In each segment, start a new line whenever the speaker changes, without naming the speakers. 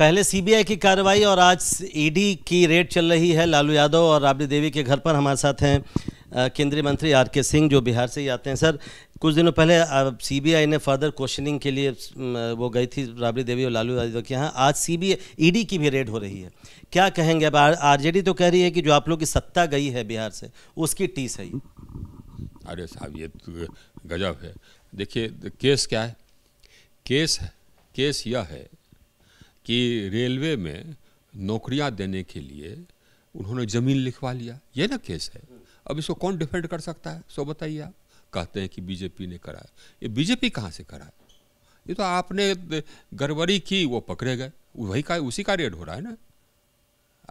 पहले सीबीआई की कार्रवाई और आज ईडी e की रेड चल रही है लालू यादव और राबड़ी देवी के घर पर हमारे साथ हैं केंद्रीय मंत्री आर के सिंह जो बिहार से ही आते हैं सर कुछ दिनों पहले सीबीआई ने फर्दर क्वेश्चनिंग के लिए वो गई थी राबड़ी देवी और लालू यादव के यहाँ आज सीबीआई ईडी e की भी रेड हो रही है क्या कहेंगे अब आरजेडी तो कह रही है कि जो आप लोग की सत्ता गई है बिहार से उसकी टीस है अरे साहब ये तो
गजब है देखिए केस क्या है केस केस यह है कि रेलवे में नौकरियां देने के लिए उन्होंने ज़मीन लिखवा लिया ये ना केस है अब इसको कौन डिफेंड कर सकता है सो बताइए आप कहते हैं कि बीजेपी ने कराया ये बीजेपी कहाँ से है ये तो आपने गड़बड़ी की वो पकड़े गए वही का उसी का रेड हो रहा है ना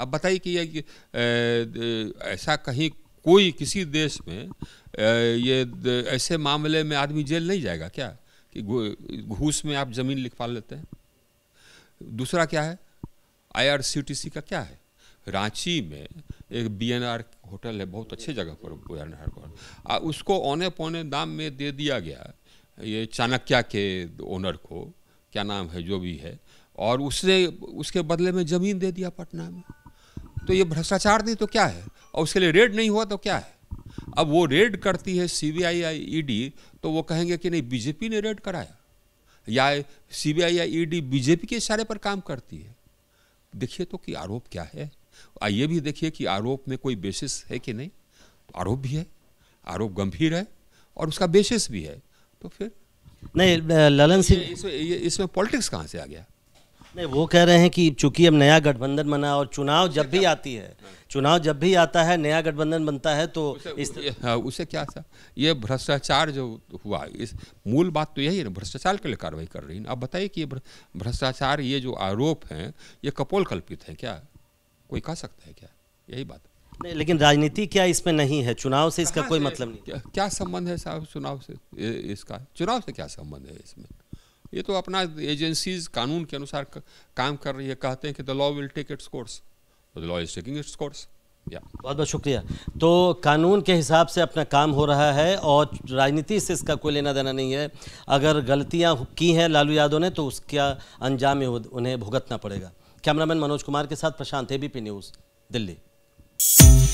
अब बताइए कि ये ऐसा कहीं कोई किसी देश में ये ऐसे मामले में आदमी जेल नहीं जाएगा क्या कि घूस में आप ज़मीन लिखवा लेते हैं दूसरा क्या है आईआरसीटीसी का क्या है रांची में एक बीएनआर होटल है बहुत अच्छे जगह पर बीएनआर उसको औने पौने दाम में दे दिया गया ये चाणक्य के ओनर को क्या नाम है जो भी है और उसने उसके बदले में ज़मीन दे दिया पटना में तो ये भ्रष्टाचार नहीं तो क्या है और उसके लिए रेड नहीं हुआ तो क्या है अब वो रेड करती है आई या डी तो वो कहेंगे कि नहीं बीजेपी ने रेड कराया या सीबीआई या ईडी e बीजेपी के इशारे पर काम करती है देखिए तो कि आरोप क्या है आइए भी देखिए कि आरोप में कोई बेसिस है कि नहीं आरोप भी है आरोप गंभीर है और उसका बेसिस भी है तो फिर
नहीं ललन सिंह इसमें इसमें पॉलिटिक्स कहाँ से आ गया नहीं वो कह रहे हैं कि चूंकि अब नया गठबंधन बना और चुनाव जब भी आती है चुनाव जब भी आता है नया गठबंधन बनता है तो उसे, इस हाँ, उसे क्या था ये भ्रष्टाचार जो
हुआ इस मूल बात तो यही है ना भ्रष्टाचार के लिए कार्रवाई कर रही है अब बताइए कि भ्रष्टाचार ये जो आरोप हैं ये कपोल कल्पित हैं क्या कोई कह सकता है क्या यही बात नहीं लेकिन
राजनीति क्या इसमें नहीं है चुनाव से इसका कोई मतलब नहीं
क्या संबंध है साहब चुनाव से इसका चुनाव से क्या संबंध है इसमें ये तो अपना एजेंसीज कानून के अनुसार काम कर रही है कहते हैं कि the law will take its course the law is taking its course
या बहुत बहुत शुक्रिया तो कानून के हिसाब से अपना काम हो रहा है और राजनीति से इसका कोई लेना देना नहीं है अगर गलतियां की हैं लालू यादव ने तो उसका अंजाम में उन्हें भुगतना पड़ेगा कैमरामैन मनोज कुमार के साथ प्रशांत एबीपी न्यूज़ दिल्ली